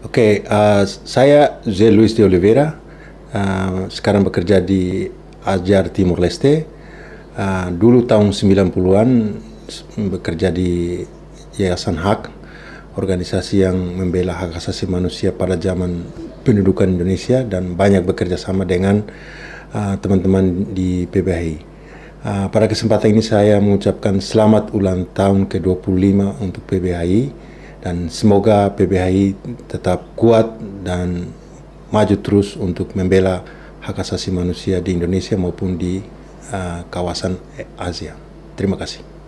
Oke, okay, uh, eh, saya Zé Luis de Oliveira, uh, sekarang bekerja di Ajar Timur Leste. Uh, dulu tahun 90-an bekerja di Yayasan Hak, organisasi yang membela hak asasi manusia pada zaman pendudukan Indonesia dan banyak bekerja sama dengan teman-teman uh, di PBHI. Uh, pada kesempatan ini saya mengucapkan selamat ulang tahun ke-25 untuk PBHI dan semoga PBHI tetap kuat dan maju terus untuk membela hak asasi manusia di Indonesia maupun di uh, kawasan Asia. Terima kasih.